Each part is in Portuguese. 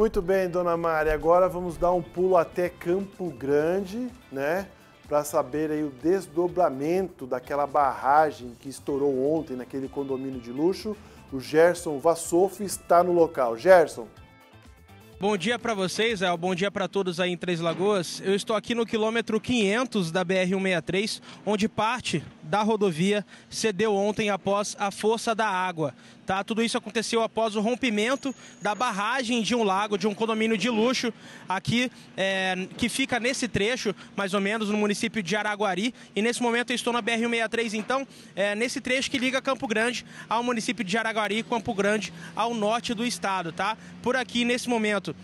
Muito bem, dona Mari. Agora vamos dar um pulo até Campo Grande, né? Para saber aí o desdobramento daquela barragem que estourou ontem naquele condomínio de luxo. O Gerson Vassofo está no local. Gerson. Bom dia para vocês, El. bom dia para todos aí em Três Lagoas. Eu estou aqui no quilômetro 500 da BR-163, onde parte da rodovia cedeu ontem após a força da água. Tá? Tudo isso aconteceu após o rompimento da barragem de um lago, de um condomínio de luxo aqui, é, que fica nesse trecho, mais ou menos, no município de Araguari. E nesse momento eu estou na BR-163, então, é, nesse trecho que liga Campo Grande ao município de Araguari, Campo Grande ao norte do estado. tá? Por aqui, nesse momento,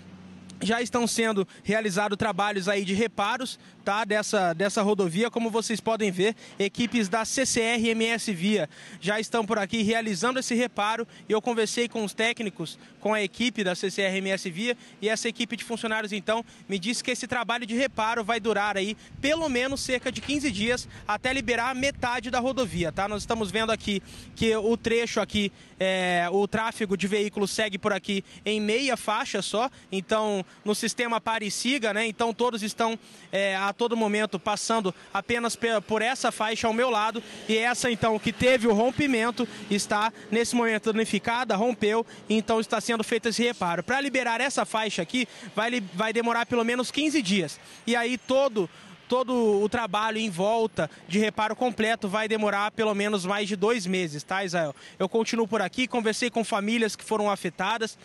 já estão sendo realizados trabalhos aí de reparos tá, dessa, dessa rodovia. Como vocês podem ver, equipes da CCRMS Via já estão por aqui realizando esse reparo. Eu conversei com os técnicos, com a equipe da CCRMS Via e essa equipe de funcionários então me disse que esse trabalho de reparo vai durar aí pelo menos cerca de 15 dias até liberar metade da rodovia. Tá? Nós estamos vendo aqui que o trecho aqui, é, o tráfego de veículos segue por aqui em meia faixa só, então no sistema Parisiga, né? Então todos estão é, a todo momento passando apenas por essa faixa ao meu lado e essa então que teve o rompimento está nesse momento danificada, rompeu, então está sendo feito esse reparo. Para liberar essa faixa aqui vai, vai demorar pelo menos 15 dias e aí todo todo o trabalho em volta de reparo completo vai demorar pelo menos mais de dois meses, tá, Israel? Eu continuo por aqui, conversei com famílias que foram afetadas,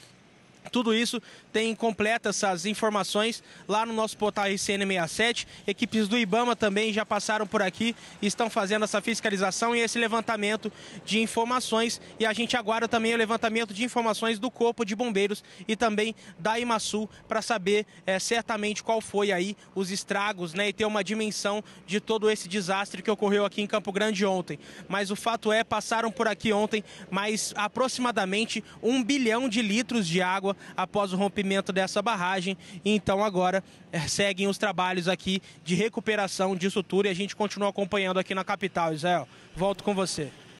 tudo isso tem completas essas informações lá no nosso portal RCN67. Equipes do Ibama também já passaram por aqui, estão fazendo essa fiscalização e esse levantamento de informações. E a gente aguarda também o levantamento de informações do Corpo de Bombeiros e também da IMASU para saber é, certamente qual foi aí os estragos né, e ter uma dimensão de todo esse desastre que ocorreu aqui em Campo Grande ontem. Mas o fato é, passaram por aqui ontem mais aproximadamente um bilhão de litros de água água após o rompimento dessa barragem. então agora é, seguem os trabalhos aqui de recuperação disso tudo e a gente continua acompanhando aqui na capital. Israel, volto com você.